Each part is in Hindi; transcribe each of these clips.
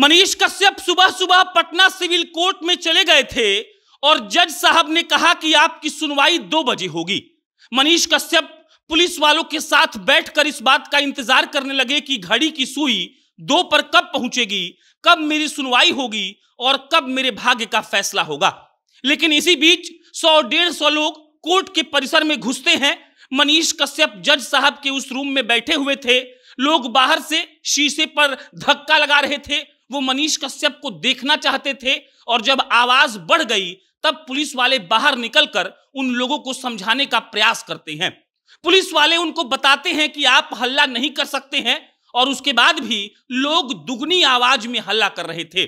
मनीष कश्यप सुबह सुबह पटना सिविल कोर्ट में चले गए थे और जज साहब ने कहा कि आपकी सुनवाई दो बजे होगी मनीष कश्यप पुलिस वालों के साथ बैठकर इस बात का इंतजार करने लगे कि घड़ी की सुई दो पर कब पहुंचेगी कब मेरी सुनवाई होगी और कब मेरे भाग्य का फैसला होगा लेकिन इसी बीच सौ डेढ़ सौ लोग कोर्ट के परिसर में घुसते हैं मनीष कश्यप जज साहब के उस रूम में बैठे हुए थे लोग बाहर से शीशे पर धक्का लगा रहे थे वो मनीष कश्यप को देखना चाहते थे और जब आवाज बढ़ गई तब पुलिस वाले बाहर निकलकर उन लोगों को समझाने का प्रयास करते हैं पुलिस वाले उनको बताते हैं कि आप हल्ला नहीं कर सकते हैं और उसके बाद भी लोग दुगनी आवाज में हल्ला कर रहे थे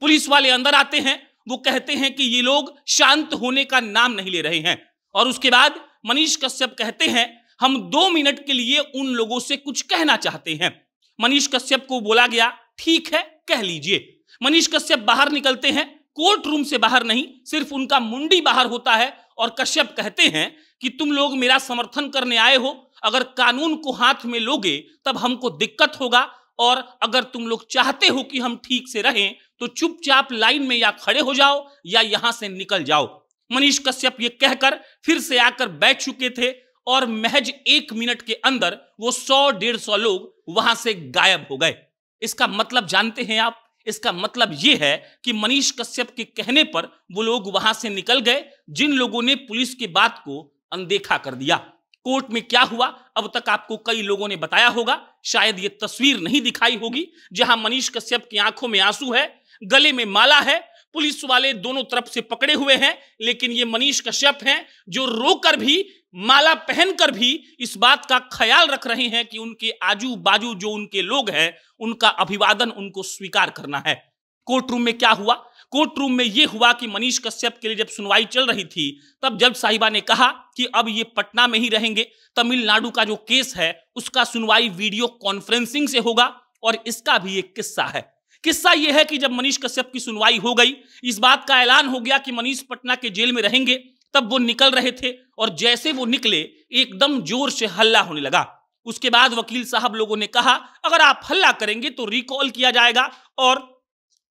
पुलिस वाले अंदर आते हैं वो कहते हैं कि ये लोग शांत होने का नाम नहीं ले रहे हैं और उसके बाद मनीष कश्यप कहते हैं हम दो मिनट के लिए उन लोगों से कुछ कहना चाहते हैं मनीष कश्यप को बोला गया ठीक है कह लीजिए मनीष कश्यप बाहर निकलते हैं कोर्ट रूम से बाहर नहीं सिर्फ उनका मुंडी बाहर होता है और कश्यप कहते हैं कि तुम लोग मेरा समर्थन करने आए हो अगर कानून को हाथ में लोगे तब हमको दिक्कत होगा और अगर तुम लोग चाहते हो कि हम ठीक से रहें तो चुपचाप लाइन में या खड़े हो जाओ या यहां से निकल जाओ मनीष कश्यप ये कहकर फिर से आकर बैठ चुके थे और महज एक मिनट के अंदर वो सौ डेढ़ सौ लोग वहां से गायब हो गए इसका मतलब जानते हैं आप इसका मतलब ये है कि मनीष कश्यप के कहने पर वो लोग वहां से निकल गए जिन लोगों ने पुलिस की बात को अनदेखा कर दिया कोर्ट में क्या हुआ अब तक आपको कई लोगों ने बताया होगा शायद ये तस्वीर नहीं दिखाई होगी जहां मनीष कश्यप की आंखों में आंसू है गले में माला है पुलिस वाले दोनों तरफ से पकड़े हुए हैं लेकिन ये मनीष कश्यप हैं जो रोकर भी माला पहनकर भी इस बात का ख्याल रख रहे हैं कि उनके आजू बाजू जो उनके लोग हैं उनका अभिवादन उनको स्वीकार करना है कोर्ट रूम में क्या हुआ कोर्ट रूम में यह हुआ कि मनीष कश्यप के लिए जब सुनवाई चल रही थी तब जज साहिबा ने कहा कि अब ये पटना में ही रहेंगे तमिलनाडु का जो केस है उसका सुनवाई वीडियो कॉन्फ्रेंसिंग से होगा और इसका भी एक किस्सा है किस्सा यह है कि जब मनीष कश्यप की सुनवाई हो गई इस बात का ऐलान हो गया कि मनीष पटना के जेल में रहेंगे तब वो निकल रहे थे और जैसे वो निकले एकदम जोर से हल्ला होने लगा उसके बाद वकील साहब लोगों ने कहा अगर आप हल्ला करेंगे तो रिकॉल किया जाएगा और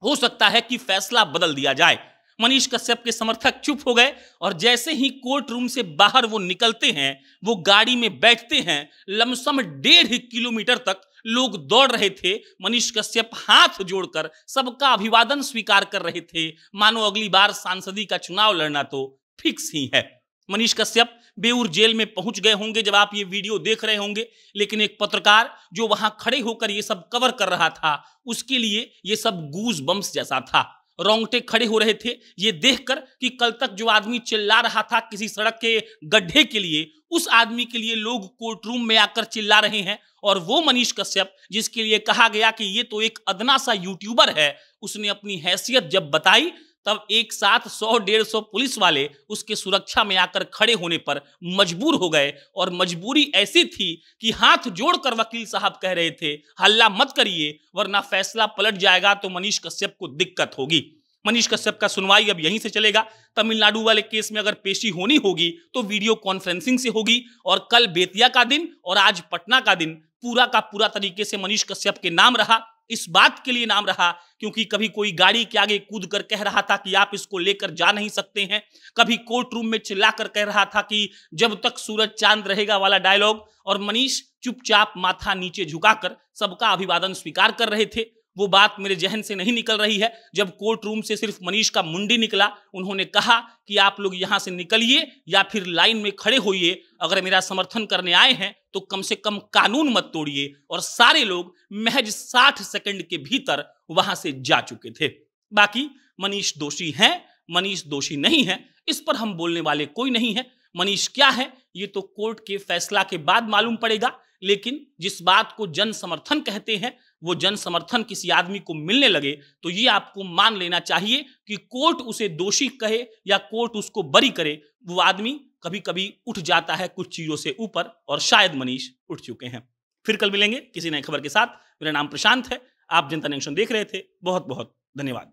हो सकता है कि फैसला बदल दिया जाए मनीष कश्यप के समर्थक चुप हो गए और जैसे ही कोर्ट रूम से बाहर वो निकलते हैं वो गाड़ी में बैठते हैं लमसम डेढ़ किलोमीटर तक लोग दौड़ रहे थे मनीष कश्यप हाथ जोड़कर सबका अभिवादन स्वीकार कर रहे थे मानो अगली बार सांसदी का चुनाव लड़ना तो फिक्स ही है मनीष कश्यप बेऊर जेल में पहुंच गए होंगे जब आप ये वीडियो देख रहे होंगे लेकिन एक पत्रकार जो वहां खड़े होकर ये सब कवर कर रहा था उसके लिए ये सब गूज बम्स जैसा था रोंगटे खड़े हो रहे थे ये देखकर कि कल तक जो आदमी चिल्ला रहा था किसी सड़क के गड्ढे के लिए उस आदमी के लिए लोग कोर्ट रूम में आकर चिल्ला रहे हैं और वो मनीष कश्यप जिसके लिए कहा गया कि ये तो एक अदना सा यूट्यूबर है उसने अपनी हैसियत जब बताई तब एक साथ सौ डेढ़ सौ पुलिस वाले उसके सुरक्षा में आकर खड़े होने पर मजबूर हो गए और मजबूरी ऐसी थी कि हाथ जोड़कर वकील साहब कह रहे थे हल्ला मत करिए वरना फैसला पलट जाएगा तो मनीष कश्यप को दिक्कत होगी मनीष कश्यप का सुनवाई अब यहीं से चलेगा तमिलनाडु वाले केस में अगर पेशी होनी होगी तो वीडियो कॉन्फ्रेंसिंग से होगी और कल बेतिया का दिन और आज पटना का दिन पूरा का पूरा तरीके से मनीष कश्यप के नाम रहा इस बात के लिए नाम रहा क्योंकि कभी कोई गाड़ी के आगे कूद कर कह रहा था कि आप इसको लेकर जा नहीं सकते हैं कभी कोर्ट रूम में चिल्लाकर कह रहा था कि जब तक सूरज चांद रहेगा वाला डायलॉग और मनीष चुपचाप माथा नीचे झुकाकर सबका अभिवादन स्वीकार कर रहे थे वो बात मेरे जहन से नहीं निकल रही है जब कोर्ट रूम से सिर्फ मनीष का मुंडी निकला उन्होंने कहा कि आप लोग यहाँ से निकलिए या फिर लाइन में खड़े होइए अगर मेरा समर्थन करने आए हैं तो कम से कम कानून मत तोड़िए और सारे लोग महज साठ सेकंड के भीतर वहां से जा चुके थे बाकी मनीष दोषी हैं मनीष दोषी नहीं है इस पर हम बोलने वाले कोई नहीं है मनीष क्या है ये तो कोर्ट के फैसला के बाद मालूम पड़ेगा लेकिन जिस बात को जन समर्थन कहते हैं वो जन समर्थन किसी आदमी को मिलने लगे तो ये आपको मान लेना चाहिए कि कोर्ट उसे दोषी कहे या कोर्ट उसको बरी करे वो आदमी कभी कभी उठ जाता है कुछ चीज़ों से ऊपर और शायद मनीष उठ चुके हैं फिर कल मिलेंगे किसी नए खबर के साथ मेरा नाम प्रशांत है आप जनता नेक्शन देख रहे थे बहुत बहुत धन्यवाद